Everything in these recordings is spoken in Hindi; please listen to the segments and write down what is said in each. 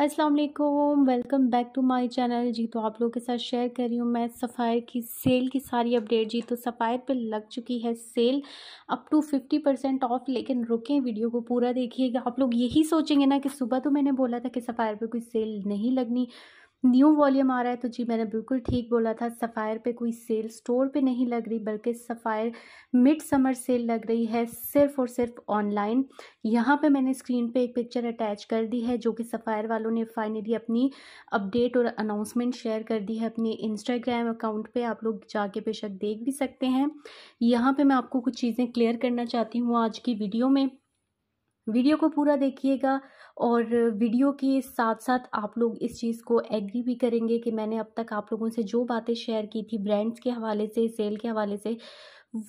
अस्सलाम वालेकुम welcome back to my channel जी तो आप लोगों के साथ शेयर कर रही हूँ मैं सफ़ायर की सेल की सारी अपडेट जी तो सफ़ायर पे लग चुकी है sale up to fifty percent off लेकिन रुकें वीडियो को पूरा देखिएगा आप लोग यही सोचेंगे ना कि सुबह तो मैंने बोला था कि सफ़ायर पे कोई सेल नहीं लगनी न्यू वॉल्यूम आ रहा है तो जी मैंने बिल्कुल ठीक बोला था सफ़ायर पे कोई सेल स्टोर पे नहीं लग रही बल्कि सफ़ायर मिड समर सेल लग रही है सिर्फ और सिर्फ ऑनलाइन यहाँ पे मैंने स्क्रीन पे एक पिक्चर अटैच कर दी है जो कि सफ़ायर वालों ने फाइनली अपनी अपडेट और अनाउंसमेंट शेयर कर दी है अपने इंस्टाग्राम अकाउंट पर आप लोग जाके बेशक देख भी सकते हैं यहाँ पर मैं आपको कुछ चीज़ें क्लियर करना चाहती हूँ आज की वीडियो में वीडियो को पूरा देखिएगा और वीडियो के साथ साथ आप लोग इस चीज़ को एग्री भी करेंगे कि मैंने अब तक आप लोगों से जो बातें शेयर की थी ब्रांड्स के हवाले से सेल के हवाले से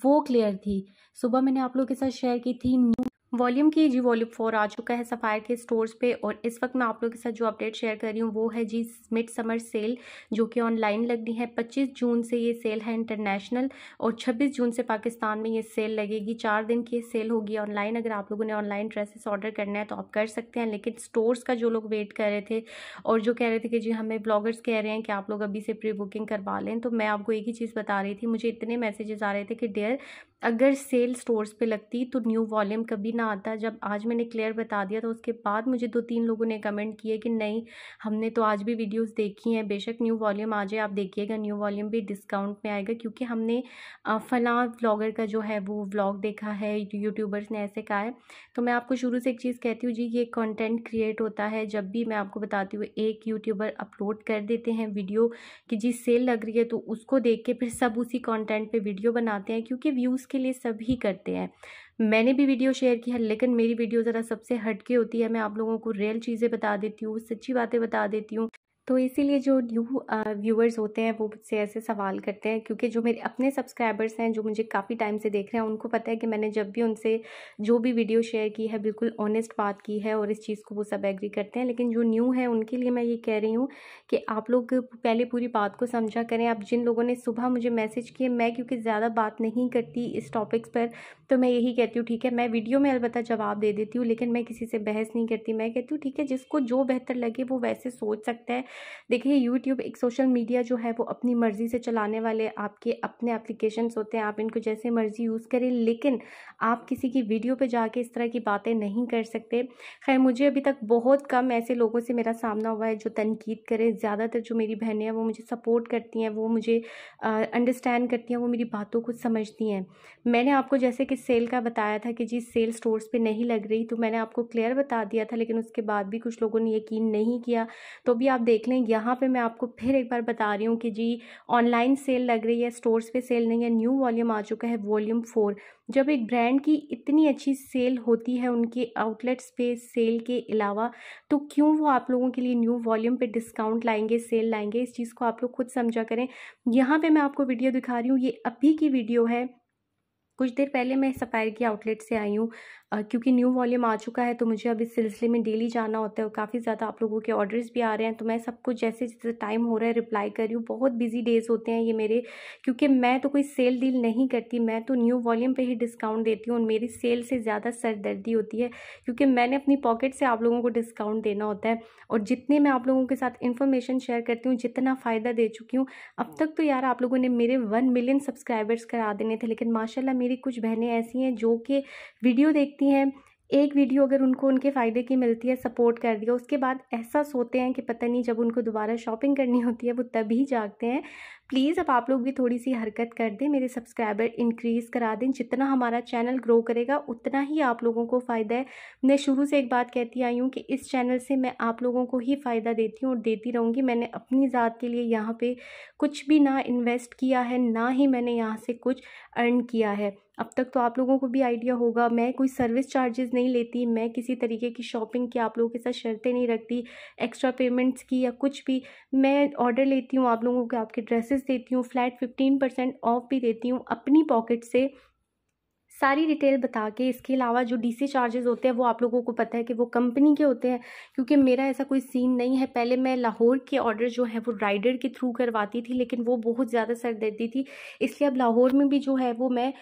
वो क्लियर थी सुबह मैंने आप लोगों के साथ शेयर की थी न्यू वॉल्यूम की जी वॉल्यूम फोर आ चुका है सफ़ायर के स्टोर्स पे और इस वक्त मैं आप लोगों के साथ जो अपडेट शेयर कर रही हूँ वो है जी मिड समर सेल जो कि ऑनलाइन लगनी है 25 जून से ये सेल है इंटरनेशनल और 26 जून से पाकिस्तान में ये सेल लगेगी चार दिन की सेल होगी ऑनलाइन अगर आप लोगों ने ऑनलाइन ड्रेसेस ऑर्डर करना है तो आप कर सकते हैं लेकिन स्टोर्स का जो लोग वेट कर रहे थे और जो कह रहे थे कि जी हमें ब्लॉगर्स कह रहे हैं कि आप लोग अभी से प्री बुकिंग करवा लें तो मैं आपको एक ही चीज़ बता रही थी मुझे इतने मैसेजेस आ रहे थे कि डेयर अगर सेल स्टोर्स पर लगती तो न्यू वॉल्यूम कभी इतना आता जब आज मैंने क्लियर बता दिया तो उसके बाद मुझे दो तीन लोगों ने कमेंट किए कि नहीं हमने तो आज भी वीडियोस देखी हैं बेशक न्यू वॉल्यूम आ जाए आप देखिएगा न्यू वॉल्यूम भी डिस्काउंट में आएगा क्योंकि हमने फ़लाँ व्लॉगर का जो है वो व्लॉग देखा है यूट्यूबर्स ने ऐसे कहा है तो मैं आपको शुरू से एक चीज़ कहती हूँ जी ये कॉन्टेंट क्रिएट होता है जब भी मैं आपको बताती हूँ एक यूट्यूबर अपलोड कर देते हैं वीडियो कि जी सेल लग रही है तो उसको देख के फिर सब उसी कॉन्टेंट पर वीडियो बनाते हैं क्योंकि व्यूज़ के लिए सभी करते हैं मैंने भी वीडियो शेयर की है लेकिन मेरी वीडियो ज़रा सबसे हटके होती है मैं आप लोगों को रियल चीज़ें बता देती हूँ सच्ची बातें बता देती हूँ तो इसीलिए जो न्यू व्यूअर्स होते हैं वो मुझसे ऐसे सवाल करते हैं क्योंकि जो मेरे अपने सब्सक्राइबर्स हैं जो मुझे काफ़ी टाइम से देख रहे हैं उनको पता है कि मैंने जब भी उनसे जो भी वीडियो शेयर की है बिल्कुल ऑनेस्ट बात की है और इस चीज़ को वो सब एग्री करते हैं लेकिन जो न्यू है उनके लिए मैं ये कह रही हूँ कि आप लोग पहले पूरी बात को समझा करें आप जिन लोगों ने सुबह मुझे मैसेज किए मैं क्योंकि ज़्यादा बात नहीं करती इस टॉपिक्स पर तो मैं यही कहती हूँ ठीक है मैं वीडियो में अलबत्ता जवाब दे देती हूँ लेकिन मैं किसी से बहस नहीं करती मैं कहती हूँ ठीक है जिसको जो बेहतर लगे वो वैसे सोच सकता है देखिए यूट्यूब एक सोशल मीडिया जो है वो अपनी मर्ज़ी से चलाने वाले आपके अपने एप्लीकेशंस होते हैं आप इनको जैसे मर्ज़ी यूज़ करें लेकिन आप किसी की वीडियो पर जाके इस तरह की बातें नहीं कर सकते खैर मुझे अभी तक बहुत कम ऐसे लोगों से मेरा सामना हुआ है जो तनकीद करें ज़्यादातर जो मेरी बहनें हैं वो मुझे सपोर्ट करती हैं वो मुझे अंडरस्टैंड करती हैं वो मेरी बातों को समझती हैं मैंने आपको जैसे कि सेल का बताया था कि जी सेल स्टोर्स पे नहीं लग रही तो मैंने आपको क्लियर बता दिया था लेकिन उसके बाद भी कुछ लोगों ने यकीन नहीं किया तो भी आप देख लें यहाँ पे मैं आपको फिर एक बार बता रही हूँ कि जी ऑनलाइन सेल लग रही है स्टोर्स पे सेल नहीं है न्यू वॉल्यूम आ चुका है वॉल्यूम फोर जब एक ब्रांड की इतनी अच्छी सेल होती है उनके आउटलेट्स पे सेल के अलावा तो क्यों वो आप लोगों के लिए न्यू वॉल्यूम पे डिस्काउंट लाएंगे सेल लाएंगे इस चीज़ को आप लोग खुद समझा करें यहाँ पे मैं आपको वीडियो दिखा रही हूँ ये अभी की वीडियो है कुछ देर पहले मैं सफ़ायर की आउटलेट से आई हूँ क्योंकि न्यू वॉल्यूम आ चुका है तो मुझे अब इस सिलसिले में डेली जाना होता है और काफ़ी ज़्यादा आप लोगों के ऑर्डर्स भी आ रहे हैं तो मैं सबको जैसे जैसे टाइम हो रहा है रिप्लाई कर रही हूँ बहुत बिजी डेज होते हैं ये मेरे क्योंकि मैं तो कोई सेल डील नहीं करती मैं तो न्यू वॉल्यूम पर ही डिस्काउंट देती हूँ और मेरी सेल से ज़्यादा सरदर्दी होती है क्योंकि मैंने अपनी पॉकेट से आप लोगों को डिस्काउंट देना होता है और जितने मैं आप लोगों के साथ इन्फॉर्मेशन शेयर करती हूँ जितना फ़ायदा दे चुकी हूँ अब तक तो यार आप लोगों ने मेरे वन मिलियन सब्सक्राइबर्स करा देने थे लेकिन माशाला मेरी कुछ बहनें ऐसी हैं जो कि वीडियो देख देखती हैं एक वीडियो अगर उनको उनके फ़ायदे की मिलती है सपोर्ट कर दिया उसके बाद ऐसा सोते हैं कि पता नहीं जब उनको दोबारा शॉपिंग करनी होती है वो तभी जागते हैं प्लीज़ अब आप लोग भी थोड़ी सी हरकत कर दें मेरे सब्सक्राइबर इंक्रीज़ करा दें जितना हमारा चैनल ग्रो करेगा उतना ही आप लोगों को फ़ायदा है मैं शुरू से एक बात कहती आई हूँ कि इस चैनल से मैं आप लोगों को ही फ़ायदा देती हूँ और देती रहूँगी मैंने अपनी ज़ात के लिए यहाँ पर कुछ भी ना इन्वेस्ट किया है ना ही मैंने यहाँ से कुछ अर्न किया है अब तक तो आप लोगों को भी आइडिया होगा मैं कोई सर्विस चार्जेस नहीं लेती मैं किसी तरीके की शॉपिंग की आप लोगों के साथ शर्तें नहीं रखती एक्स्ट्रा पेमेंट्स की या कुछ भी मैं ऑर्डर लेती हूँ आप लोगों के आपके ड्रेसेस क्लासेस देती हूँ फ्लैट फिफ्टीन परसेंट ऑफ भी देती हूँ अपनी पॉकेट से सारी डिटेल बता के इसके अलावा जो डीसी चार्जेस होते हैं वो आप लोगों को पता है कि वो कंपनी के होते हैं क्योंकि मेरा ऐसा कोई सीन नहीं है पहले मैं लाहौर के ऑर्डर जो है वो राइडर के थ्रू करवाती थी लेकिन वो बहुत ज़्यादा सर देती थी इसलिए अब लाहौर में भी जो है वो मैं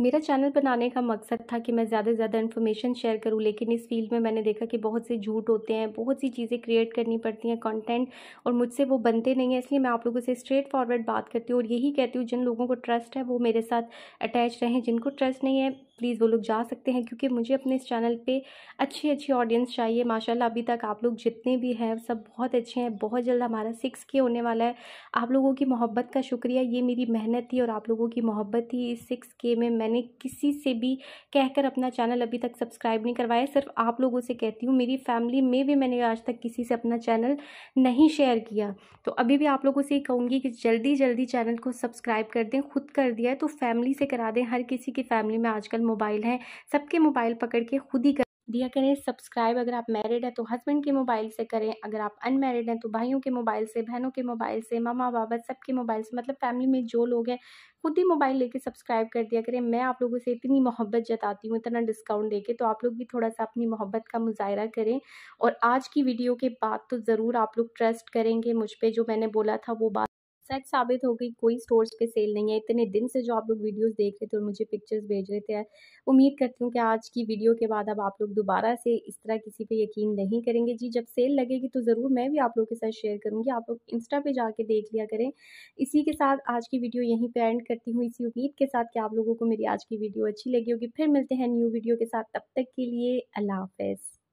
मेरा चैनल बनाने का मकसद था कि मैं ज़्यादा से ज़्यादा इन्फॉर्मेशन शेयर करूं लेकिन इस फील्ड में मैंने देखा कि बहुत से झूठ होते हैं बहुत सी चीज़ें क्रिएट करनी पड़ती हैं कंटेंट और मुझसे वो बनते नहीं हैं इसलिए मैं आप लोगों से स्ट्रेट फॉरवर्ड बात करती हूँ और यही कहती हूँ जिन लोगों को ट्रस्ट है वो मेरे साथ अटैच रहें जिनको ट्रस्ट नहीं है प्लीज़ वो लोग जा सकते हैं क्योंकि मुझे अपने इस चैनल पे अच्छी अच्छी ऑडियंस चाहिए माशाल्लाह अभी तक आप लोग जितने भी हैं सब बहुत अच्छे हैं बहुत जल्द हमारा सिक्स के होने वाला है आप लोगों की मोहब्बत का शुक्रिया ये मेरी मेहनत थी और आप लोगों की मोहब्बत थी इस सिक्स के में मैंने किसी से भी कहकर अपना चैनल अभी तक सब्सक्राइब नहीं करवाया सिर्फ आप लोगों से कहती हूँ मेरी फैमिली में भी मैंने आज तक किसी से अपना चैनल नहीं शेयर किया तो अभी भी आप लोगों से कहूँगी कि जल्दी जल्दी चैनल को सब्सक्राइब कर दें खुद कर दिया है तो फैमिली से करा दें हर किसी की फैमिली में आजकल मोबाइल है सबके मोबाइल पकड़ के खुद ही कर दिया करें सब्सक्राइब अगर आप मैरिड हैं तो हस्बैंड के मोबाइल से करें अगर आप अनमैरिड हैं तो भाइयों के मोबाइल से बहनों के मोबाइल से मामा बाबा सबके मोबाइल से मतलब फैमिली में जो लोग हैं खुद ही मोबाइल लेके सब्सक्राइब कर दिया करें मैं आप लोगों से इतनी मोहब्बत जताती हूँ इतना डिस्काउंट देके तो आप लोग भी थोड़ा सा अपनी मोहब्बत का मुजाहरा करें और आज की वीडियो के बाद तो ज़रूर आप लोग ट्रस्ट करेंगे मुझ पर जो मैंने बोला था वो बात सच साबित हो गई कोई स्टोर्स पे सेल नहीं है इतने दिन से जो आप लोग वीडियोस देख रहे थे और मुझे पिक्चर्स भेज रहे थे उम्मीद करती हूँ कि आज की वीडियो के बाद अब आप लोग दोबारा से इस तरह किसी पे यकीन नहीं करेंगे जी जब सेल लगेगी तो ज़रूर मैं भी आप लोगों के साथ शेयर करूँगी आप लोग इंस्टा पे जाके देख लिया करें इसी के साथ आज की वीडियो यहीं पर एंड करती हूँ इसी उम्मीद के साथ कि आप लोगों को मेरी आज की वीडियो अच्छी लगी होगी फिर मिलते हैं न्यू वीडियो के साथ तब तक के लिए अल्लाह हाफ